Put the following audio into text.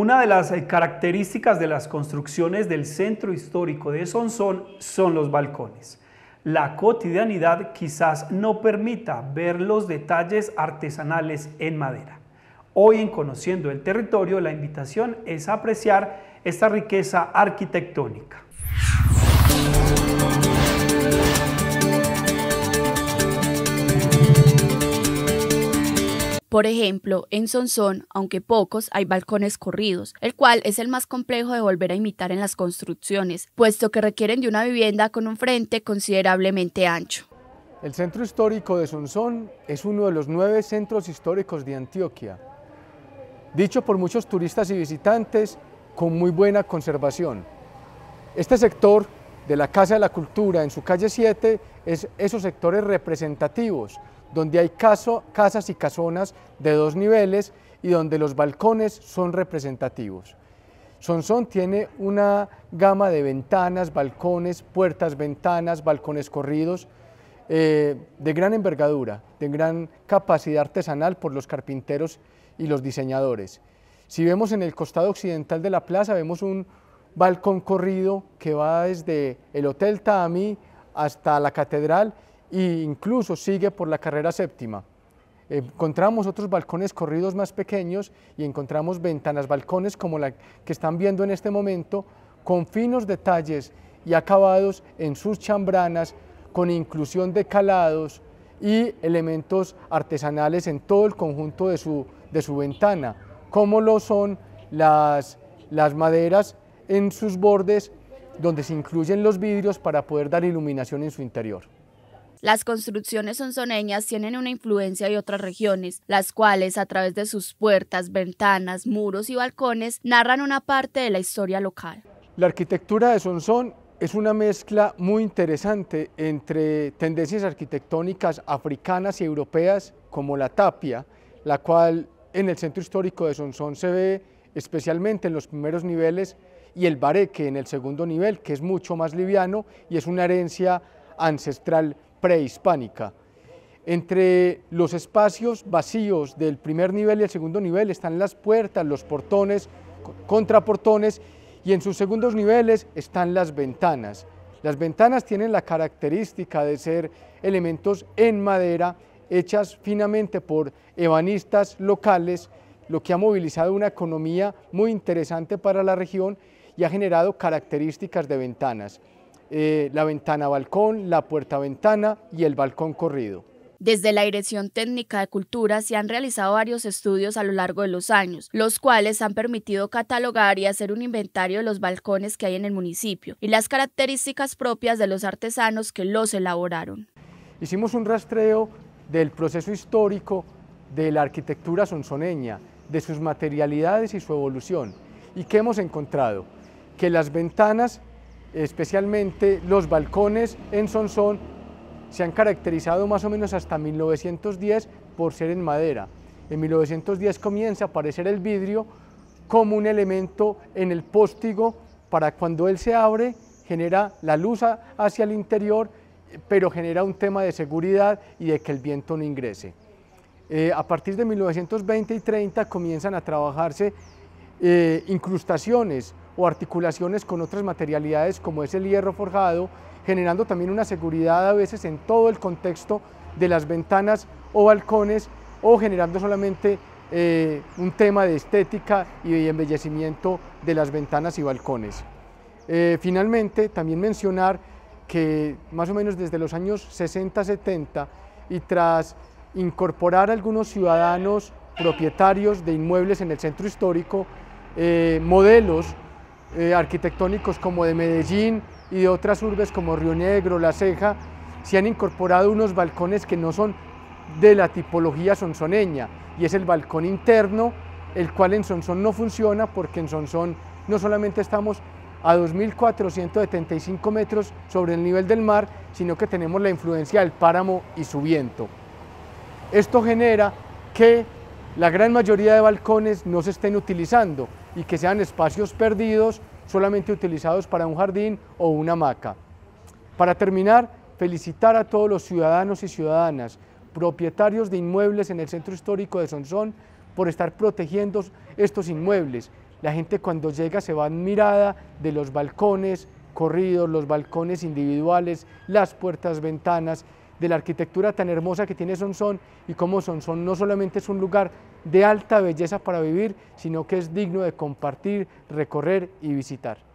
Una de las eh, características de las construcciones del centro histórico de Sonsón son los balcones. La cotidianidad quizás no permita ver los detalles artesanales en madera. Hoy en Conociendo el Territorio, la invitación es apreciar esta riqueza arquitectónica. Por ejemplo, en Sonsón, aunque pocos, hay balcones corridos, el cual es el más complejo de volver a imitar en las construcciones, puesto que requieren de una vivienda con un frente considerablemente ancho. El centro histórico de Sonsón es uno de los nueve centros históricos de Antioquia, dicho por muchos turistas y visitantes con muy buena conservación. Este sector de la Casa de la Cultura en su calle 7 es esos sectores representativos donde hay casas y casonas de dos niveles y donde los balcones son representativos. Sonsón tiene una gama de ventanas, balcones, puertas, ventanas, balcones corridos, eh, de gran envergadura, de gran capacidad artesanal por los carpinteros y los diseñadores. Si vemos en el costado occidental de la plaza, vemos un balcón corrido que va desde el Hotel Tami hasta la catedral incluso sigue por la carrera séptima. Eh, encontramos otros balcones corridos más pequeños y encontramos ventanas, balcones como la que están viendo en este momento, con finos detalles y acabados en sus chambranas, con inclusión de calados y elementos artesanales en todo el conjunto de su, de ventana, como lo son las maderas en sus bordes, donde se incluyen los vidrios para poder dar iluminación en su interior. Las construcciones sonzoneñas tienen una influencia de otras regiones, las cuales a través de sus puertas, ventanas, muros y balcones narran una parte de la historia local. La arquitectura de Sonsón es una mezcla muy interesante entre tendencias arquitectónicas africanas y europeas como la tapia, la cual en el centro histórico de Sonsón se ve especialmente en los primeros niveles y el bareque en el segundo nivel, que es mucho más liviano y es una herencia ancestral prehispánica. Entre los espacios vacíos del primer nivel y el segundo nivel están las puertas, los portones, contraportones y en sus segundos niveles están las ventanas. Las ventanas tienen la característica de ser elementos en madera hechas finamente por ebanistas locales, lo que ha movilizado una economía muy interesante para la región y ha generado características de ventanas. Eh, la ventana-balcón, la puerta-ventana y el balcón corrido. Desde la Dirección Técnica de Cultura se han realizado varios estudios a lo largo de los años, los cuales han permitido catalogar y hacer un inventario de los balcones que hay en el municipio y las características propias de los artesanos que los elaboraron. Hicimos un rastreo del proceso histórico de la arquitectura sonsoneña, de sus materialidades y su evolución. ¿Y qué hemos encontrado? Que las ventanas especialmente los balcones en Sonsón se han caracterizado más o menos hasta 1910 por ser en madera. En 1910 comienza a aparecer el vidrio como un elemento en el póstigo para cuando él se abre genera la luz hacia el interior, pero genera un tema de seguridad y de que el viento no ingrese. Eh, a partir de 1920 y 30 comienzan a trabajarse eh, incrustaciones o articulaciones con otras materialidades como es el hierro forjado, generando también una seguridad a veces en todo el contexto de las ventanas o balcones o generando solamente eh, un tema de estética y de embellecimiento de las ventanas y balcones. Eh, finalmente, también mencionar que más o menos desde los años 60-70 y tras incorporar algunos ciudadanos propietarios de inmuebles en el centro histórico, eh, modelos eh, arquitectónicos como de Medellín y de otras urbes como Río Negro, La Ceja, se han incorporado unos balcones que no son de la tipología sonsoneña y es el balcón interno, el cual en Sonsón no funciona porque en Sonsón no solamente estamos a 2.475 metros sobre el nivel del mar, sino que tenemos la influencia del páramo y su viento. Esto genera que la gran mayoría de balcones no se estén utilizando y que sean espacios perdidos solamente utilizados para un jardín o una hamaca. Para terminar, felicitar a todos los ciudadanos y ciudadanas, propietarios de inmuebles en el centro histórico de Sonsón, por estar protegiendo estos inmuebles. La gente cuando llega se va admirada de los balcones corridos, los balcones individuales, las puertas, ventanas de la arquitectura tan hermosa que tiene Sonsón y cómo Sonsón no solamente es un lugar de alta belleza para vivir, sino que es digno de compartir, recorrer y visitar.